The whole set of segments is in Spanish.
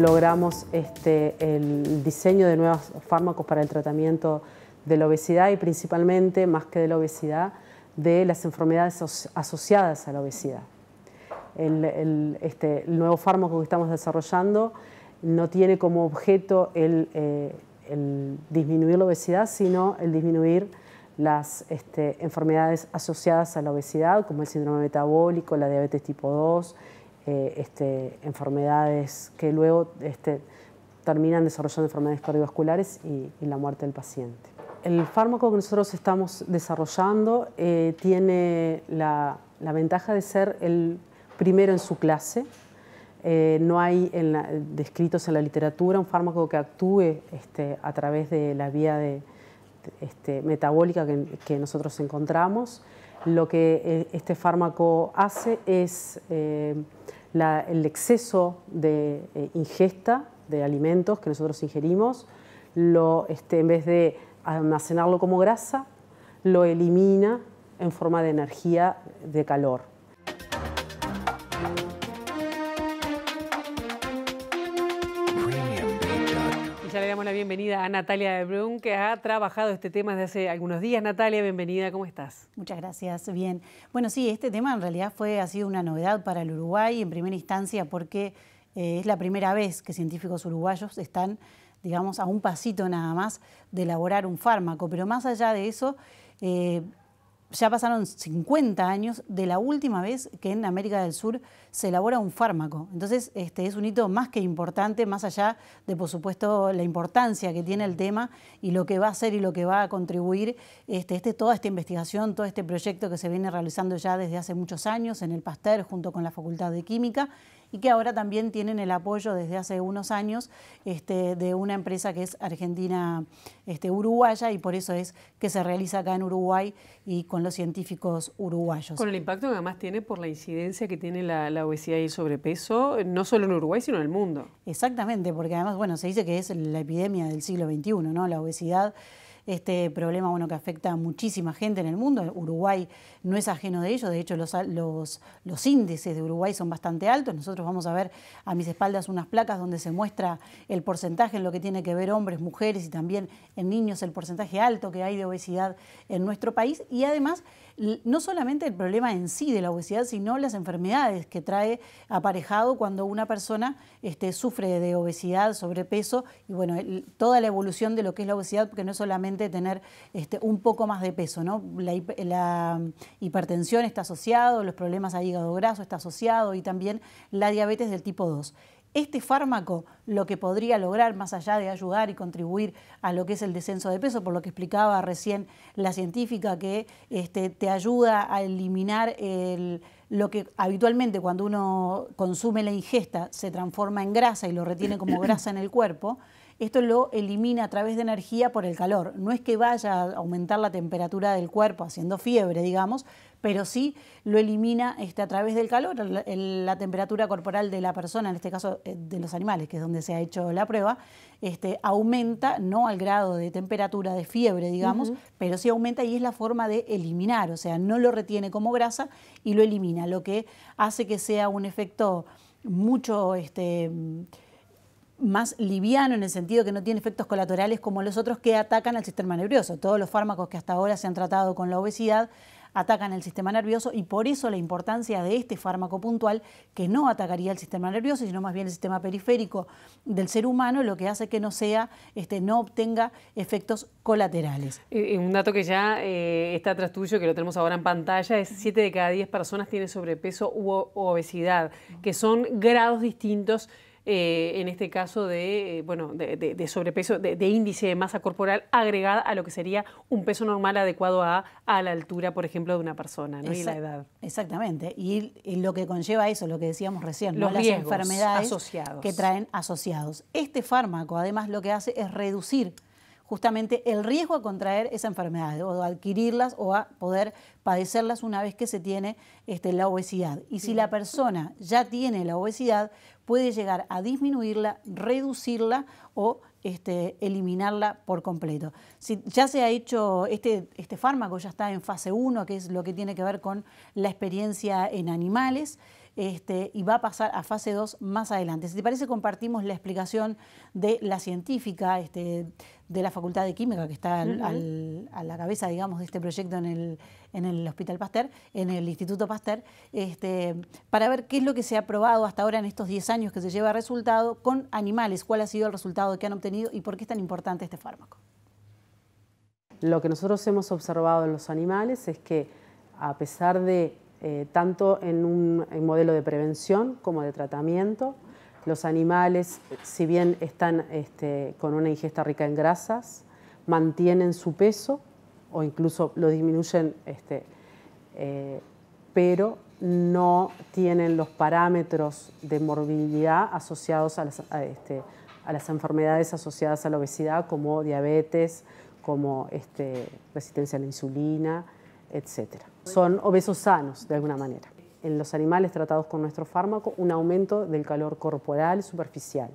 logramos este, el diseño de nuevos fármacos para el tratamiento de la obesidad y principalmente, más que de la obesidad, de las enfermedades asociadas a la obesidad. El, este, nuevo fármaco que estamos desarrollando no tiene como objeto el, eh, disminuir la obesidad, sino el disminuir las este, enfermedades asociadas a la obesidad, como el síndrome metabólico, la diabetes tipo 2, eh, este, enfermedades que luego este, terminan desarrollando enfermedades cardiovasculares y, la muerte del paciente. El fármaco que nosotros estamos desarrollando eh, tiene la, ventaja de ser el primero en su clase. Eh, no hay en descritos en la literatura un fármaco que actúe este, a través de la vía de, este, metabólica que, nosotros encontramos. Lo que este fármaco hace es el exceso de eh, ingesta de alimentos que nosotros ingerimos, lo, este, en vez de almacenarlo como grasa, lo elimina en forma de energía de calor. bienvenida a Natalia de Brun, que ha trabajado este tema desde hace algunos días. Natalia, bienvenida, ¿cómo estás? Muchas gracias, bien. Bueno, sí, este tema en realidad fue, ha sido una novedad para el Uruguay en primera instancia porque eh, es la primera vez que científicos uruguayos están, digamos, a un pasito nada más de elaborar un fármaco. Pero más allá de eso, eh, ya pasaron 50 años de la última vez que en América del Sur se elabora un fármaco. Entonces, este es un hito más que importante, más allá de, por supuesto, la importancia que tiene el tema y lo que va a hacer y lo que va a contribuir este, este toda esta investigación, todo este proyecto que se viene realizando ya desde hace muchos años en el Pasteur junto con la Facultad de Química y que ahora también tienen el apoyo desde hace unos años este, de una empresa que es argentina este, uruguaya y por eso es que se realiza acá en Uruguay y con los científicos uruguayos. Con el impacto que además tiene por la incidencia que tiene la, la obesidad y el sobrepeso, no solo en Uruguay, sino en el mundo. Exactamente, porque además, bueno, se dice que es la epidemia del siglo XXI, ¿no? La obesidad este problema bueno, que afecta a muchísima gente en el mundo. Uruguay no es ajeno de ello, de hecho los, los, los índices de Uruguay son bastante altos. Nosotros vamos a ver a mis espaldas unas placas donde se muestra el porcentaje en lo que tiene que ver hombres, mujeres y también en niños, el porcentaje alto que hay de obesidad en nuestro país y además no solamente el problema en sí de la obesidad, sino las enfermedades que trae aparejado cuando una persona este, sufre de obesidad, sobrepeso y bueno, toda la evolución de lo que es la obesidad, porque no es solamente tener este, un poco más de peso, ¿no? La, la, hipertensión está asociado, los problemas a hígado graso está asociado y también la diabetes del tipo 2 este fármaco lo que podría lograr, más allá de ayudar y contribuir a lo que es el descenso de peso, por lo que explicaba recién la científica, que este, te ayuda a eliminar lo que habitualmente cuando uno consume la ingesta se transforma en grasa y lo retiene como grasa en el cuerpo, esto lo elimina a través de energía por el calor. No es que vaya a aumentar la temperatura del cuerpo haciendo fiebre, digamos, pero sí lo elimina este, a través del calor, la temperatura corporal de la persona, en este caso eh, de los animales, que es donde se ha hecho la prueba, este, aumenta, no al grado de temperatura de fiebre, digamos, pero sí aumenta y es la forma de eliminar, o sea, no lo retiene como grasa y lo elimina, lo que hace que sea un efecto mucho... Este, más liviano en el sentido que no tiene efectos colaterales como los otros que atacan al sistema nervioso. Todos los fármacos que hasta ahora se han tratado con la obesidad atacan el sistema nervioso y por eso la importancia de este fármaco puntual que no atacaría el sistema nervioso, sino más bien el sistema periférico del ser humano, lo que hace que no sea, este, no obtenga efectos colaterales. un dato que ya eh, está tras tuyo, que lo tenemos ahora en pantalla, es 7 de cada 10 personas tienen sobrepeso u obesidad, que son grados distintos eh, en este caso de, eh, bueno, de, sobrepeso, de, índice de masa corporal agregada a lo que sería un peso normal adecuado a, la altura, por ejemplo, de una persona ¿no? y la edad. Exactamente, y, lo que conlleva eso, lo que decíamos recién, las enfermedades que traen asociados. Este fármaco además lo que hace es reducir justamente el riesgo a contraer esa enfermedad o adquirirlas o a poder padecerlas una vez que se tiene este, la obesidad. Y si la persona ya tiene la obesidad, puede llegar a disminuirla, reducirla o este, eliminarla por completo. Si ya se ha hecho, este, este fármaco ya está en fase 1, que es lo que tiene que ver con la experiencia en animales. Este, y va a pasar a fase 2 más adelante. Si te parece, compartimos la explicación de la científica este, de la Facultad de Química, que está a la cabeza, digamos, de este proyecto en el, Hospital Pasteur, en el Instituto Pasteur, este, para ver qué es lo que se ha probado hasta ahora en estos 10 años que se lleva resultado con animales, cuál ha sido el resultado que han obtenido y por qué es tan importante este fármaco. Lo que nosotros hemos observado en los animales es que a pesar de eh, tanto en un modelo de prevención como de tratamiento. Los animales, si bien están este, con una ingesta rica en grasas, mantienen su peso o incluso lo disminuyen, este, eh, pero no tienen los parámetros de morbilidad asociados a las, este, enfermedades asociadas a la obesidad como diabetes, como resistencia a la insulina, etc. Son obesos sanos, de alguna manera. En los animales tratados con nuestro fármaco, un aumento del calor corporal superficial.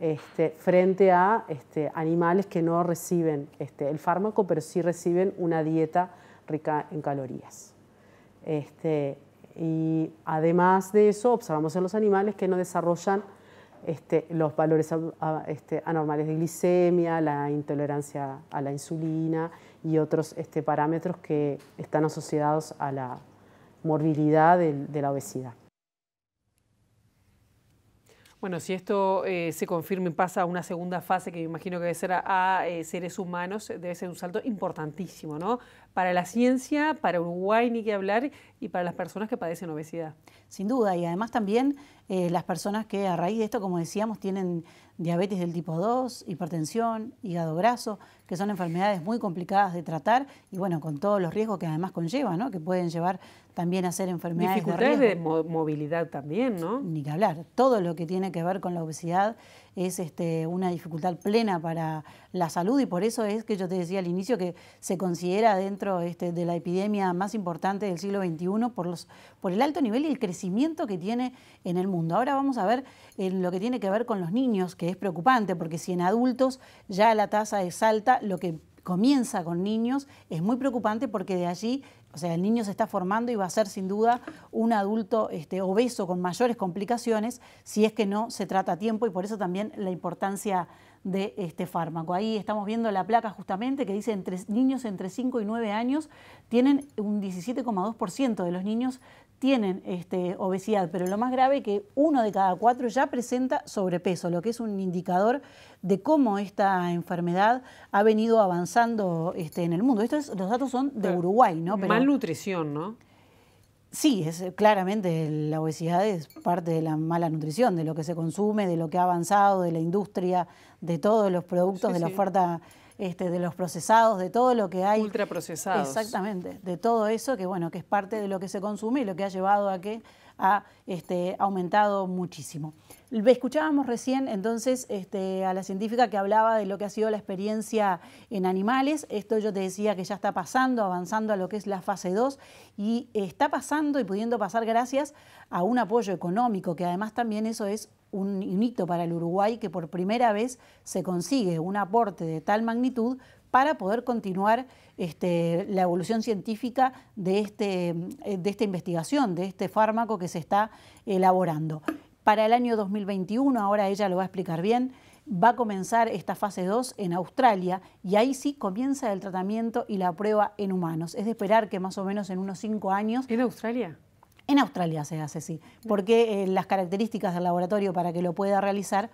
Este, frente a este, animales que no reciben este, el fármaco, pero sí reciben una dieta rica en calorías. y además de eso, observamos en los animales que no desarrollan los valores anormales de glicemia, la intolerancia a la insulina y otros este, parámetros que están asociados a la morbilidad de, la obesidad. Bueno, si esto eh, se confirma y pasa a una segunda fase, que me imagino que debe ser a, eh, seres humanos, eh, debe ser un salto importantísimo, ¿no? Para la ciencia, para Uruguay, ni que hablar, y para las personas que padecen obesidad. Sin duda, y además también las personas que a raíz de esto, como decíamos, tienen diabetes del tipo 2, hipertensión, hígado graso, que son enfermedades muy complicadas de tratar y bueno, con todos los riesgos que además conlleva, ¿no? que pueden llevar también a ser enfermedades. Dificultades de, movilidad también, ¿no? Ni que hablar. Todo lo que tiene que ver con la obesidad es este, una dificultad plena para la salud y por eso es que yo te decía al inicio que se considera dentro este, de la epidemia más importante del siglo XXI por, los, por el alto nivel y el crecimiento que tiene en el mundo. Ahora vamos a ver en eh, lo que tiene que ver con los niños, que es preocupante, porque si en adultos ya la tasa es alta, lo que comienza con niños, es muy preocupante porque de allí, o sea, el niño se está formando y va a ser sin duda un adulto este, obeso con mayores complicaciones si es que no se trata a tiempo y por eso también la importancia de este fármaco. Ahí estamos viendo la placa justamente que dice entre niños entre 5 y 9 años tienen un 17,2% de los niños tienen este, obesidad, pero lo más grave es que uno de cada cuatro ya presenta sobrepeso, lo que es un indicador de cómo esta enfermedad ha venido avanzando este, en el mundo. Estos los datos son de Uruguay, ¿no? Pero, Malnutrición, ¿no? Sí, es, eh, claramente la obesidad es parte de la mala nutrición, de lo que se consume, de lo que ha avanzado, de la industria, de todos los productos, de la oferta, este, de los procesados, de todo lo que hay. Ultraprocesados. Exactamente, de todo eso que bueno, que es parte de lo que se consume y lo que ha llevado a que ha este, aumentado muchísimo. Escuchábamos recién entonces este, a la científica que hablaba de lo que ha sido la experiencia en animales. Esto yo te decía que ya está pasando, avanzando a lo que es la fase 2 y está pasando y pudiendo pasar gracias a un apoyo económico, que además también eso es un hito para el Uruguay que por primera vez se consigue un aporte de tal magnitud para poder continuar este, la evolución científica de, este, eh, de esta investigación, de este fármaco que se está elaborando. Para el año 2021, ahora ella lo va a explicar bien, va a comenzar esta fase 2 en Australia y ahí sí comienza el tratamiento y la prueba en humanos. Es de esperar que más o menos en unos 5 años... ¿En Australia? En Australia se hace, sí, porque eh, las características del laboratorio para que lo pueda realizar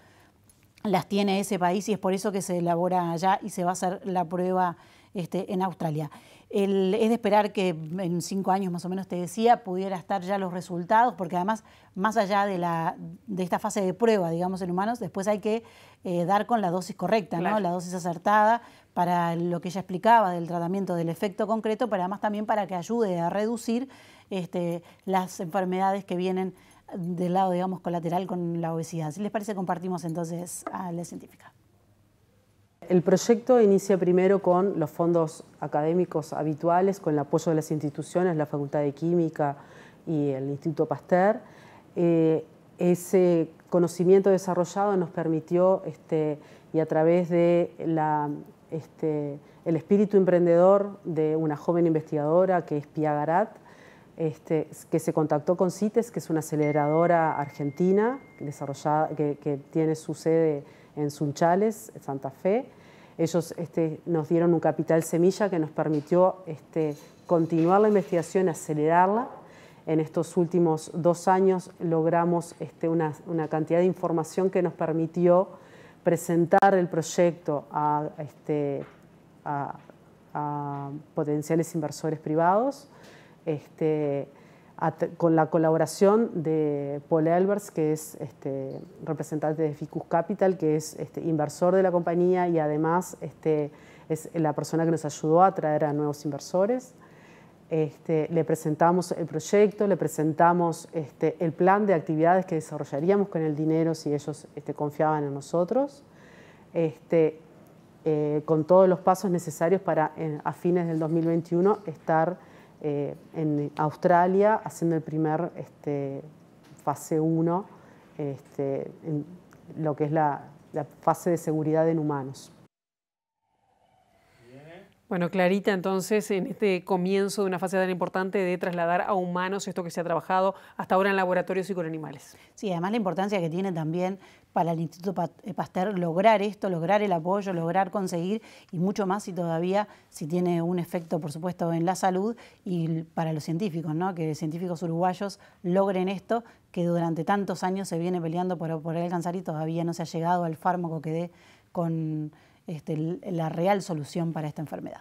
las tiene ese país y es por eso que se elabora allá y se va a hacer la prueba este, en Australia. es de esperar que en cinco años más o menos te decía pudiera estar ya los resultados, porque además más allá de, la, de esta fase de prueba, digamos, en humanos, después hay que eh, dar con la dosis correcta, ¿no? la dosis acertada para lo que ella explicaba del tratamiento del efecto concreto, pero además también para que ayude a reducir este, las enfermedades que vienen del lado, digamos, colateral con la obesidad. Si les parece, compartimos entonces a la científica. El proyecto inicia primero con los fondos académicos habituales, con el apoyo de las instituciones, la Facultad de Química y el Instituto Pasteur. Eh, ese conocimiento desarrollado nos permitió, este, y a través de este, espíritu emprendedor de una joven investigadora que es Pia Garat, este, que se contactó con CITES, que es una aceleradora argentina desarrollada, que, tiene su sede en Sunchales, Santa Fe. Ellos este, nos dieron un capital semilla que nos permitió este, continuar la investigación, acelerarla. En estos últimos dos años logramos una, cantidad de información que nos permitió presentar el proyecto a, a potenciales inversores privados este, con la colaboración de Paul Elbers, que es este, representante de Ficus Capital, que es este, inversor de la compañía y además este, es la persona que nos ayudó a traer a nuevos inversores. Este, le presentamos el proyecto, le presentamos este, el plan de actividades que desarrollaríamos con el dinero si ellos este, confiaban en nosotros, eh, con todos los pasos necesarios para a fines del 2021 estar eh, en Australia haciendo el primer este, fase 1, este, lo que es la fase de seguridad en humanos. Bueno, Clarita, entonces, en este comienzo de una fase tan importante de trasladar a humanos esto que se ha trabajado hasta ahora en laboratorios y con animales. Sí, además la importancia que tiene también para el Instituto eh, Pasteur lograr esto, lograr el apoyo, lograr conseguir, y mucho más y todavía, si tiene un efecto, por supuesto, en la salud y para los científicos, ¿no? que científicos uruguayos logren esto, que durante tantos años se viene peleando por, por alcanzar y todavía no se ha llegado al fármaco que dé con este, la real solución para esta enfermedad.